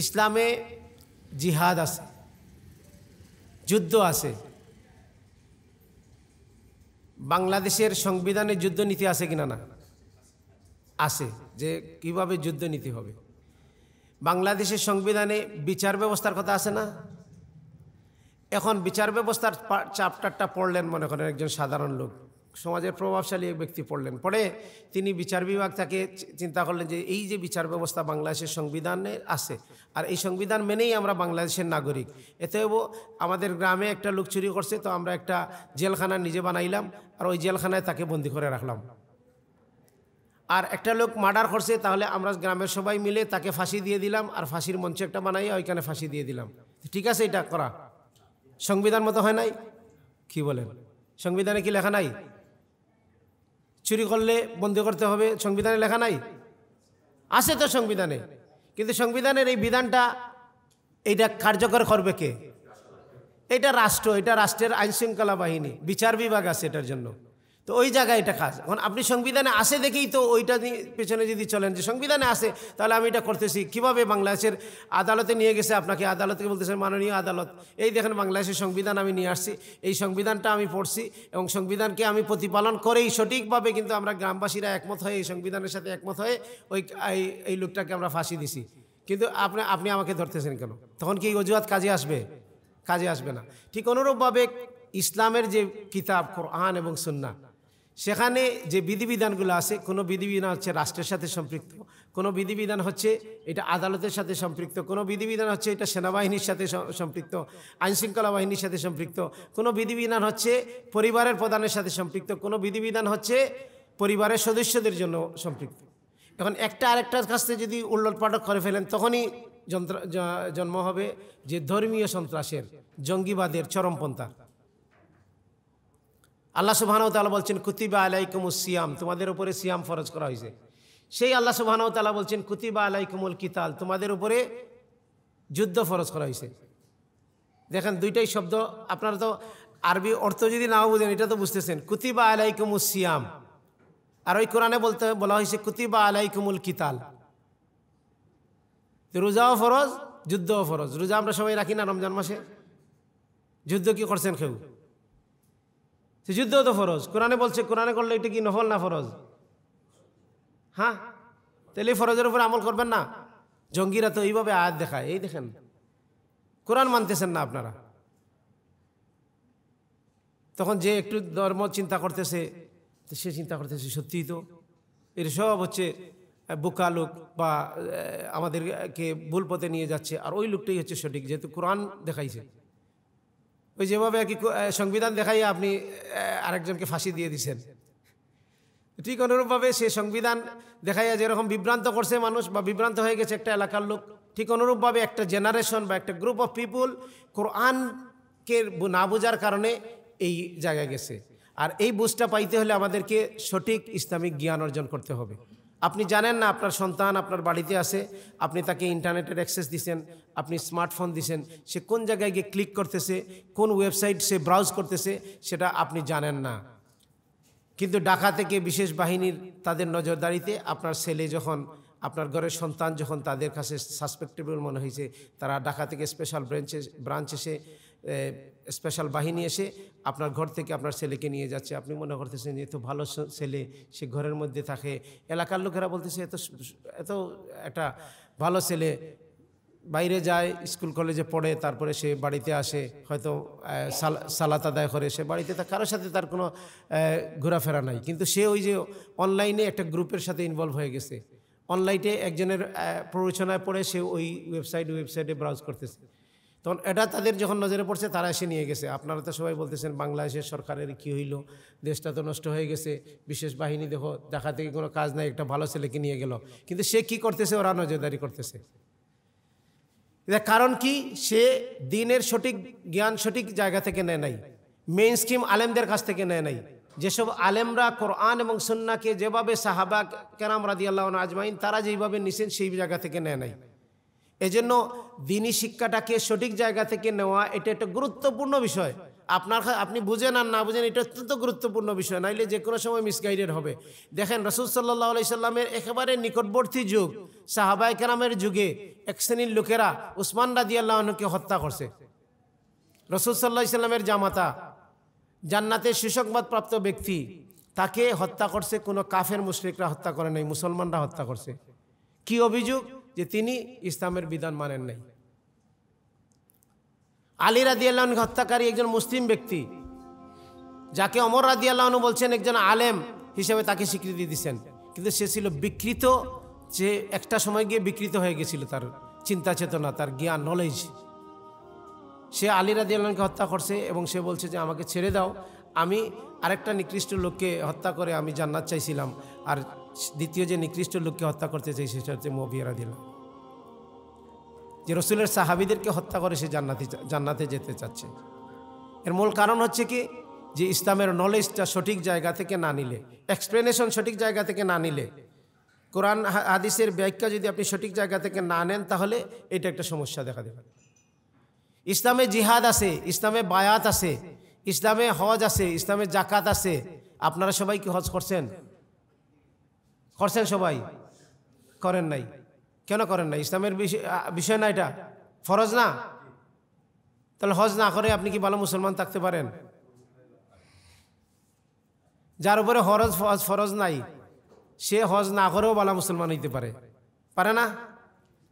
ইসলামে জিহাদ আছে যুদ্ধ আছে বাংলাদেশের সংবিধানে যুদ্ধ নীতি আছে কিনা না আছে যে কিভাবে যুদ্ধ নীতি হবে বাংলাদেশের সংবিধানে বিচার ব্যবস্থার কথা আছে না এখন বিচার ব্যবস্থার চাপটারটা পড়লেন মনে করেন একজন সাধারণ লোক সমাজের প্রভাবশালী এক ব্যক্তি পড়লেন পড়ে তিনি বিচার বিভাগ তাকে চিন্তা করলেন যে এই যে বিচার ব্যবস্থা বাংলাদেশের সংবিধানে আছে আর এই সংবিধান মেনেই আমরা বাংলাদেশের নাগরিক এতেব আমাদের গ্রামে একটা লোক চুরি করছে তো আমরা একটা জেলখানা নিজে বানাইলাম আর ওই জেলখানায় তাকে বন্দি করে রাখলাম আর একটা লোক মার্ডার করছে তাহলে আমরা গ্রামের সবাই মিলে তাকে ফাঁসি দিয়ে দিলাম আর ফাঁসির মঞ্চ একটা বানাইয়া ওইখানে ফাঁসি দিয়ে দিলাম ঠিক আছে এটা করা সংবিধান মতো হয় নাই কি বলেন সংবিধানে কি লেখা নাই চুরি করলে বন্ধ করতে হবে সংবিধানে লেখা নাই আছে তো সংবিধানে কিন্তু সংবিধানের এই বিধানটা এইটা কার্যকর করবে কে এটা রাষ্ট্র এটা রাষ্ট্রের আইনশৃঙ্খলা বাহিনী বিচার বিভাগ আছে এটার জন্য তো ওই জায়গায় এটা কাজ এখন আপনি সংবিধানে আসে দেখেই তো ওইটা পেছনে যদি চলেন যে সংবিধানে আসে তাহলে আমি এটা করতেছি কিভাবে বাংলাদেশের আদালতে নিয়ে গেছে আপনাকে আদালতকে বলতেছে মাননীয় আদালত এই দেখেন বাংলাদেশের সংবিধান আমি নিয়ে আসছি এই সংবিধানটা আমি পড়ছি এবং সংবিধানকে আমি প্রতিপালন করেই সঠিকভাবে কিন্তু আমরা গ্রামবাসীরা একমত হয়ে এই সংবিধানের সাথে একমত হয়ে ওই এই লোকটাকে আমরা ফাঁসি দিছি কিন্তু আপনি আপনি আমাকে ধরতেছেন কেন তখন কি অজুহাত কাজে আসবে কাজে আসবে না ঠিক অনুরূপভাবে ইসলামের যে কিতাব কোরআন এবং সুন্না সেখানে যে বিধিবিধানগুলো আছে কোনো বিধিবিধান হচ্ছে রাষ্ট্রের সাথে সম্পৃক্ত কোনো বিধিবিধান হচ্ছে এটা আদালতের সাথে সম্পৃক্ত কোনো বিধিবিধান হচ্ছে এটা সেনাবাহিনীর সাথে সম্পৃক্ত আইনশৃঙ্খলা বাহিনীর সাথে সম্পৃক্ত কোনো বিধিবিধান হচ্ছে পরিবারের প্রধানের সাথে সম্পৃক্ত কোনো বিধিবিধান হচ্ছে পরিবারের সদস্যদের জন্য সম্পৃক্ত এখন একটা আরেকটার কাছ থেকে যদি উল্লটপাটক করে ফেলেন তখনই যন্ত্র জন্ম হবে যে ধর্মীয় সন্ত্রাসের জঙ্গিবাদের চরমপন্থা আল্লাহ সুবাহানতালা বলছেন কুতিবা আলাইকুমুল সিয়াম তোমাদের উপরে সিয়াম ফরজ করা হয়েছে সেই আল্লাহ সুবাহানতালা বলছেন কুতিবা আলাইকুমুল কিতাল তোমাদের উপরে যুদ্ধ ফরজ করা হয়েছে দেখেন দুইটাই শব্দ আপনারা তো আরবি অর্থ যদি নাও বুঝেন এটা তো বুঝতেছেন কুতিবা আলাইকুমুল সিয়াম আর ওই কোরআনে বলতে বলা হয়েছে কুতিবা আলাইকুমুল কিতাল রোজাও ফরজ যুদ্ধও ফরজ রোজা আমরা সবাই রাখি না রমজান মাসে যুদ্ধ কি করছেন কেউ সে যুদ্ধ তো ফরজ কোরআনে বলছে কোরআনে করলে এটা কি নফল না ফরজ হ্যাঁ তাহলে এই ফরজের উপর আমল করবেন না জঙ্গিরা তো এইভাবে আয়াত দেখায় এই দেখেন কোরআন মানতেছেন না আপনারা তখন যে একটু ধর্ম চিন্তা করতেছে সে চিন্তা করতেছে সত্যিই তো এর সব হচ্ছে বোকা লোক বা আমাদেরকে ভুল পথে নিয়ে যাচ্ছে আর ওই লোকটাই হচ্ছে সঠিক যেহেতু কোরআন দেখাইছে ওই যেভাবে আর কি সংবিধান দেখাইয়া আপনি আরেকজনকে ফাঁসি দিয়ে দিছেন ঠিক অনুরূপভাবে সে সংবিধান দেখাইয়া যেরকম বিভ্রান্ত করছে মানুষ বা বিভ্রান্ত হয়ে গেছে একটা এলাকার লোক ঠিক অনুরূপভাবে একটা জেনারেশন বা একটা গ্রুপ অফ পিপুল কোরআনকে না বোঝার কারণে এই জায়গায় গেছে আর এই বুঝটা পাইতে হলে আমাদেরকে সঠিক ইসলামিক জ্ঞান অর্জন করতে হবে আপনি জানেন না আপনার সন্তান আপনার বাড়িতে আছে আপনি তাকে ইন্টারনেটের অ্যাক্সেস দিচ্ছেন আপনি স্মার্টফোন দিচ্ছেন সে কোন জায়গায় গিয়ে ক্লিক করতেছে কোন ওয়েবসাইট সে ব্রাউজ করতেছে সেটা আপনি জানেন না কিন্তু ডাকা থেকে বিশেষ বাহিনীর তাদের নজরদারিতে আপনার ছেলে যখন আপনার ঘরের সন্তান যখন তাদের কাছে সাসপেক্টেবল মনে হয়েছে তারা ডাকা থেকে স্পেশাল ব্রাঞ্চে ব্রাঞ্চ এসে স্পেশাল বাহিনী এসে আপনার ঘর থেকে আপনার ছেলেকে নিয়ে যাচ্ছে আপনি মনে করতেছেন এত ভালো ছেলে সে ঘরের মধ্যে থাকে এলাকার লোকেরা বলতেছে এত এত একটা ভালো ছেলে বাইরে যায় স্কুল কলেজে পড়ে তারপরে সে বাড়িতে আসে হয়তো সালাত আদায় করে সে বাড়িতে তা কারোর সাথে তার কোনো ঘোরাফেরা নাই কিন্তু সে ওই যে অনলাইনে একটা গ্রুপের সাথে ইনভলভ হয়ে গেছে অনলাইনে একজনের প্ররোচনায় পড়ে সে ওই ওয়েবসাইট ওয়েবসাইটে ব্রাউজ করতেছে তখন এটা তাদের যখন নজরে পড়ছে তারা এসে নিয়ে গেছে আপনারা তো সবাই বলতেছেন বাংলাদেশের সরকারের কি হইল দেশটা তো নষ্ট হয়ে গেছে বিশেষ বাহিনী দেখো দেখা থেকে কোনো কাজ নাই একটা ভালো ছেলেকে নিয়ে গেল কিন্তু সে কি করতেছে ওরা নজরদারি করতেছে কারণ কি সে দিনের সঠিক জ্ঞান সঠিক জায়গা থেকে নেয় নাই মেইন স্কিম আলেমদের কাছ থেকে নেয় নাই যেসব আলেমরা কোরআন এবং সন্নাকে যেভাবে সাহাবা কেরাম রাদিয়াল্লাহ আজমাইন তারা যেইভাবে নিছেন সেই জায়গা থেকে নেয় নাই এজন্য দিনী শিক্ষাটাকে সঠিক জায়গা থেকে নেওয়া এটা একটা গুরুত্বপূর্ণ বিষয় আপনার আপনি বুঝেন আর না বুঝেন এটা অত্যন্ত গুরুত্বপূর্ণ বিষয় নাইলে যে কোনো সময় মিসগাইডেড হবে দেখেন রসুল সাল্লাহ আলি সাল্লামের একেবারে নিকটবর্তী যুগ সাহাবাই কেরামের যুগে এক শ্রেণীর লোকেরা উসমান রাজি আল্লাহকে হত্যা করছে রসুল সাল্লাহ সাল্লামের জামাতা জান্নাতের প্রাপ্ত ব্যক্তি তাকে হত্যা করছে কোনো কাফের মুসলিকরা হত্যা করে নাই মুসলমানরা হত্যা করছে কি অভিযোগ যে তিনি ইসলামের বিধান মানেন নাই আলী রাদিয়াল্লাহন হত্যাকারী একজন মুসলিম ব্যক্তি যাকে অমর রাদিয়াল্লাহনু বলছেন একজন আলেম হিসেবে তাকে স্বীকৃতি দিচ্ছেন কিন্তু সে ছিল বিকৃত যে একটা সময় গিয়ে বিকৃত হয়ে গেছিল তার চিন্তা চেতনা তার জ্ঞান নলেজ সে আলী রাদিয়াল্লাহকে হত্যা করছে এবং সে বলছে যে আমাকে ছেড়ে দাও আমি আরেকটা নিকৃষ্ট লোককে হত্যা করে আমি জান্নাত চাইছিলাম আর দ্বিতীয় যে নিকৃষ্ট লোককে হত্যা করতে চাই সেটা হচ্ছে মবিয়ারা দিল যে রসুলের সাহাবিদেরকে হত্যা করে সে জান্নাতে জান্নাতে যেতে চাচ্ছে এর মূল কারণ হচ্ছে কি যে ইসলামের নলেজটা সঠিক জায়গা থেকে না নিলে এক্সপ্লেনেশন সঠিক জায়গা থেকে না নিলে কোরআন হাদিসের ব্যাখ্যা যদি আপনি সঠিক জায়গা থেকে না নেন তাহলে এটা একটা সমস্যা দেখা দেবে ইসলামে জিহাদ আছে ইসলামে বায়াত আছে ইসলামে হজ আছে ইসলামে জাকাত আছে আপনারা সবাই কি হজ করছেন করছেন সবাই করেন নাই কেন করেন নাই ইসলামের বিষয় না এটা ফরজ না তাহলে হজ না করে আপনি কি ভালো মুসলমান থাকতে পারেন যার উপরে হরজ ফরজ ফরজ নাই সে হজ না করেও ভালো মুসলমান হইতে পারে পারে না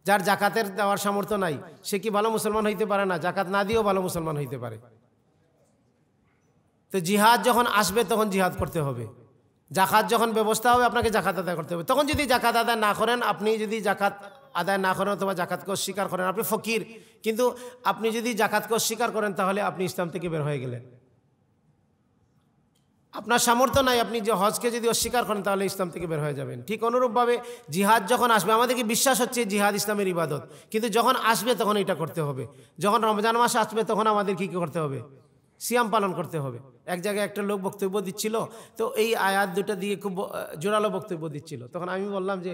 যার জাকাতের দেওয়ার সামর্থ্য নাই সে কি ভালো মুসলমান হইতে পারে না জাকাত না দিয়েও ভালো মুসলমান হইতে পারে তো জিহাদ যখন আসবে তখন জিহাদ করতে হবে জাকাত যখন ব্যবস্থা হবে আপনাকে জাকাত আদায় করতে হবে তখন যদি জাকাত আদায় না করেন আপনি যদি জাকাত আদায় না করেন অথবা জাকাতকে অস্বীকার করেন আপনি ফকির কিন্তু আপনি যদি জাকাতকে অস্বীকার করেন তাহলে আপনি ইসলাম থেকে বের হয়ে গেলেন আপনার সামর্থ্য নাই আপনি যে হজকে যদি অস্বীকার করেন তাহলে ইসলাম থেকে বের হয়ে যাবেন ঠিক অনুরূপভাবে জিহাদ যখন আসবে আমাদেরকে বিশ্বাস হচ্ছে জিহাদ ইসলামের ইবাদত কিন্তু যখন আসবে তখন এটা করতে হবে যখন রমজান মাস আসবে তখন আমাদের কী করতে হবে সিয়াম পালন করতে হবে এক জায়গায় একটা লোক বক্তব্য দিচ্ছিল তো এই আয়াত দুটা দিয়ে খুব জোরালো বক্তব্য দিচ্ছিল তখন আমি বললাম যে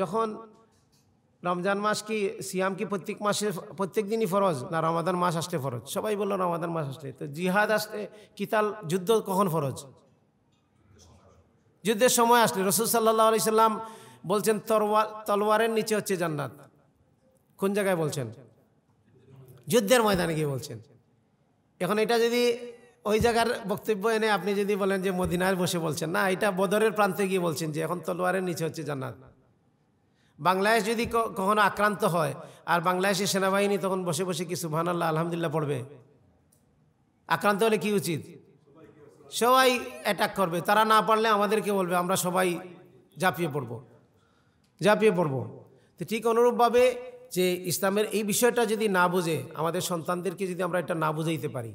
যখন রমজান মাস কি সিয়াম কি প্রত্যেক মাসে প্রত্যেক দিনই ফরজ না রমাদান মাস আসলে ফরজ সবাই বললো রমাদান মাস আসলে তো জিহাদ আসলে কিতাল যুদ্ধ কখন ফরজ যুদ্ধের সময় আসলে রসুল সাল্লাহ আলি সাল্লাম বলছেন তরওয়াল তলোয়ারের নিচে হচ্ছে জান্নাত কোন জায়গায় বলছেন যুদ্ধের ময়দানে গিয়ে বলছেন এখন এটা যদি ওই জায়গার বক্তব্য এনে আপনি যদি বলেন যে মদিনায় বসে বলছেন না এটা বদরের প্রান্তে গিয়ে বলছেন যে এখন তলোয়ারের নিচে হচ্ছে জান্নাত বাংলাদেশ যদি কখনো আক্রান্ত হয় আর বাংলাদেশের সেনাবাহিনী তখন বসে বসে কিছু সুবহান আল্লাহ আলহামদুলিল্লাহ পড়বে আক্রান্ত হলে কি উচিত সবাই অ্যাটাক করবে তারা না পারলে আমাদেরকে বলবে আমরা সবাই ঝাঁপিয়ে পড়ব ঝাঁপিয়ে পড়ব তো ঠিক অনুরূপভাবে যে ইসলামের এই বিষয়টা যদি না বোঝে আমাদের সন্তানদেরকে যদি আমরা এটা না বুঝাইতে পারি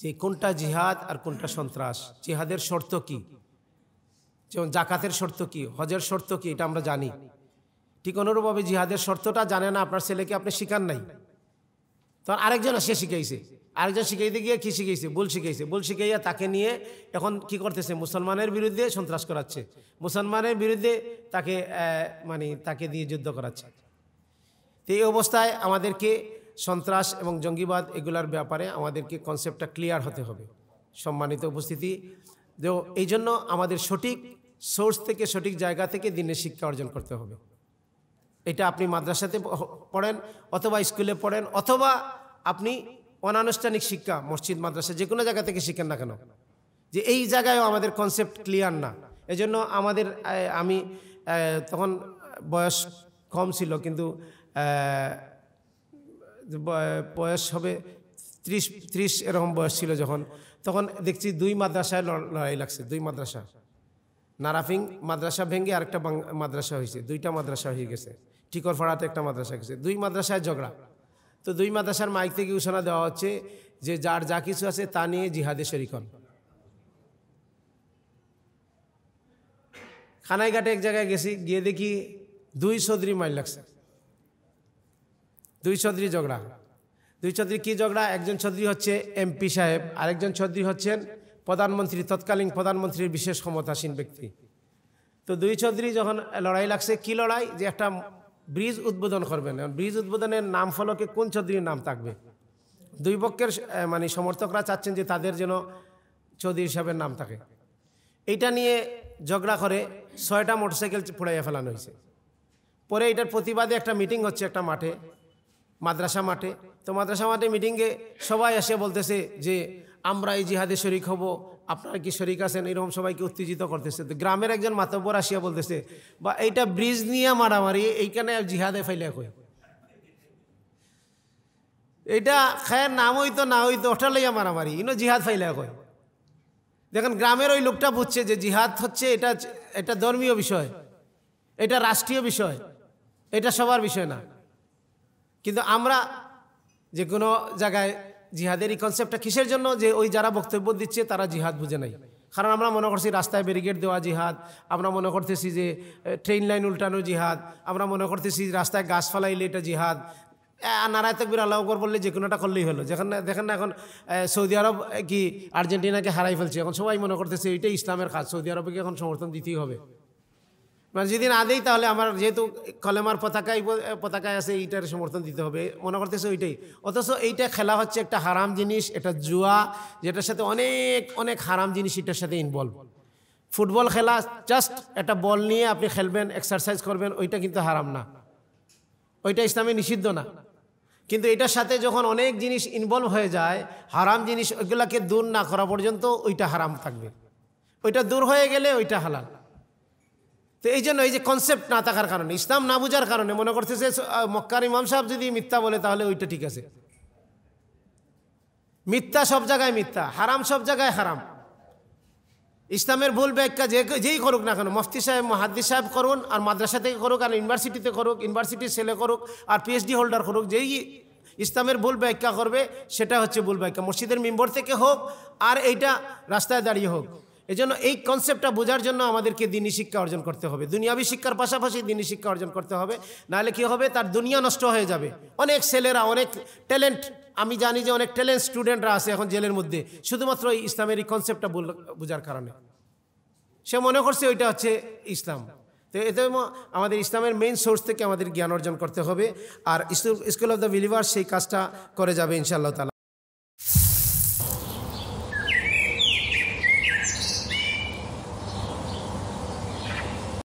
যে কোনটা জিহাদ আর কোনটা সন্ত্রাস জিহাদের শর্ত কি যেমন জাকাতের শর্ত কি হজের শর্ত কি এটা আমরা জানি ঠিক অনুরূপভাবে জিহাদের শর্তটা জানে না আপনার ছেলেকে আপনি শিখান নাই তখন আরেকজন সে শিখাইছে আরেকজন শিখাইতে গিয়ে কী শিখাইছে বল শিখাইছে বল শিখাইয়া তাকে নিয়ে এখন কি করতেছে মুসলমানের বিরুদ্ধে সন্ত্রাস করাচ্ছে মুসলমানের বিরুদ্ধে তাকে মানে তাকে দিয়ে যুদ্ধ করাচ্ছে তো এই অবস্থায় আমাদেরকে সন্ত্রাস এবং জঙ্গিবাদ এগুলার ব্যাপারে আমাদেরকে কনসেপ্টটা ক্লিয়ার হতে হবে সম্মানিত উপস্থিতি তো এই জন্য আমাদের সঠিক সোর্স থেকে সঠিক জায়গা থেকে দিনের শিক্ষা অর্জন করতে হবে এটা আপনি মাদ্রাসাতে পড়েন অথবা স্কুলে পড়েন অথবা আপনি অনানুষ্ঠানিক শিক্ষা মসজিদ মাদ্রাসা যে কোনো জায়গা থেকে শিখেন না কেন যে এই জায়গায়ও আমাদের কনসেপ্ট ক্লিয়ার না এজন্য আমাদের আমি তখন বয়স কম ছিল কিন্তু বয়স হবে ত্রিশ ত্রিশ এরকম বয়স ছিল যখন তখন দেখছি দুই মাদ্রাসায় লড়াই লাগছে দুই মাদ্রাসা নারাফিং মাদ্রাসা ভেঙে আরেকটা মাদ্রাসা হয়েছে দুইটা মাদ্রাসা হয়ে গেছে ফাড়াতে একটা মাদ্রাসা গেছে দুই মাদ্রাসায় ঝগড়া তো দুই মাদ্রাসার মাইক থেকে ঘোষণা দেওয়া হচ্ছে যে যার যা কিছু আছে তা নিয়ে জিহাদে শরিক হন খানাইঘাটে এক জায়গায় গেছি গিয়ে দেখি দুই সদরি মাইল লাগছে দুই চৌধুরী ঝগড়া দুই চৌধুরী কী ঝগড়া একজন চৌধুরী হচ্ছে এমপি সাহেব আরেকজন চৌধুরী হচ্ছেন প্রধানমন্ত্রী তৎকালীন প্রধানমন্ত্রীর বিশেষ ক্ষমতাসীন ব্যক্তি তো দুই চৌধুরী যখন লড়াই লাগছে কি লড়াই যে একটা ব্রিজ উদ্বোধন করবেন ব্রিজ উদ্বোধনের নাম ফলকে কোন চৌধুরীর নাম থাকবে দুই পক্ষের মানে সমর্থকরা চাচ্ছেন যে তাদের যেন চৌধুরী সাহেবের নাম থাকে এইটা নিয়ে ঝগড়া করে ছয়টা মোটরসাইকেল পুড়াইয়া ফেলানো হয়েছে পরে এটার প্রতিবাদে একটা মিটিং হচ্ছে একটা মাঠে মাদ্রাসা মাঠে তো মাদ্রাসা মাঠে মিটিংয়ে সবাই এসে বলতেছে যে আমরা এই জিহাদে শরিক হব আপনার কি শরিক আছেন এরকম সবাইকে উত্তেজিত করতেছে তো গ্রামের একজন মাতব্বর আসিয়া বলতেছে বা এইটা ব্রিজ নিয়ে মারামারি এইখানে জিহাদে ফাইলিয়া কই এটা খায়ের নাম হইতো না হইতো ওটা লইয়া মারামারি ইনো জিহাদ ফাইলিয়া কয় দেখেন গ্রামের ওই লোকটা বুঝছে যে জিহাদ হচ্ছে এটা এটা ধর্মীয় বিষয় এটা রাষ্ট্রীয় বিষয় এটা সবার বিষয় না কিন্তু আমরা যে কোনো জায়গায় জিহাদের এই কনসেপ্টটা কিসের জন্য যে ওই যারা বক্তব্য দিচ্ছে তারা জিহাদ বুঝে নাই কারণ আমরা মনে করছি রাস্তায় ব্যারিকেড দেওয়া জিহাদ আমরা মনে করতেছি যে ট্রেন লাইন উল্টানো জিহাদ আমরা মনে করতেছি রাস্তায় গাছ ফালাইলে এটা জিহাদ নারায় তকবির আল্লাহ আকবর বললে যে কোনোটা করলেই হলো যেখানে দেখেন না এখন সৌদি আরব কি আর্জেন্টিনাকে হারাই ফেলছে এখন সবাই মনে করতেছে এইটাই ইসলামের কাজ সৌদি আরবকে এখন সমর্থন দিতেই হবে মানে যেদিন আদেই তাহলে আমার যেহেতু কলেমার পতাকায় পতাকায় আছে এইটার সমর্থন দিতে হবে মনে করতেছে ওইটাই অথচ এইটা খেলা হচ্ছে একটা হারাম জিনিস এটা জুয়া যেটার সাথে অনেক অনেক হারাম জিনিস এটার সাথে ইনভলভ ফুটবল খেলা জাস্ট একটা বল নিয়ে আপনি খেলবেন এক্সারসাইজ করবেন ওইটা কিন্তু হারাম না ওইটা ইসলামে নিষিদ্ধ না কিন্তু এটার সাথে যখন অনেক জিনিস ইনভলভ হয়ে যায় হারাম জিনিস ওইগুলাকে দূর না করা পর্যন্ত ওইটা হারাম থাকবে ওইটা দূর হয়ে গেলে ওইটা হালাল তো এই জন্য এই যে কনসেপ্ট না থাকার কারণে ইসলাম না বোঝার কারণে মনে করতেছে মক্কার ইমাম সাহেব যদি মিথ্যা বলে তাহলে ওইটা ঠিক আছে মিথ্যা সব জায়গায় মিথ্যা হারাম সব জায়গায় হারাম ইসলামের ভুল ব্যাখ্যা যে যেই করুক না কেন মফতি সাহেব মহাদ্দি সাহেব করুন আর মাদ্রাসা থেকে করুক আর ইউনিভার্সিটিতে করুক ইউনিভার্সিটির ছেলে করুক আর পিএইচডি হোল্ডার করুক যেই ইসলামের ভুল ব্যাখ্যা করবে সেটা হচ্ছে ভুল ব্যাখ্যা মসজিদের মেম্বর থেকে হোক আর এইটা রাস্তায় দাঁড়িয়ে হোক এজন্য এই কনসেপ্টটা বোঝার জন্য আমাদেরকে দিনী শিক্ষা অর্জন করতে হবে দুনিয়াবি শিক্ষার পাশাপাশি দিনী শিক্ষা অর্জন করতে হবে নাহলে কী হবে তার দুনিয়া নষ্ট হয়ে যাবে অনেক ছেলেরা অনেক ট্যালেন্ট আমি জানি যে অনেক ট্যালেন্ট স্টুডেন্টরা আছে এখন জেলের মধ্যে শুধুমাত্র এই ইসলামের এই কনসেপ্টটা বোঝার কারণে সে মনে করছে ওইটা হচ্ছে ইসলাম তো এতে আমাদের ইসলামের মেইন সোর্স থেকে আমাদের জ্ঞান অর্জন করতে হবে আর স্কুল অফ দ্য বিলিভার্স সেই কাজটা করে যাবে ইনশাআল্লাহ তালা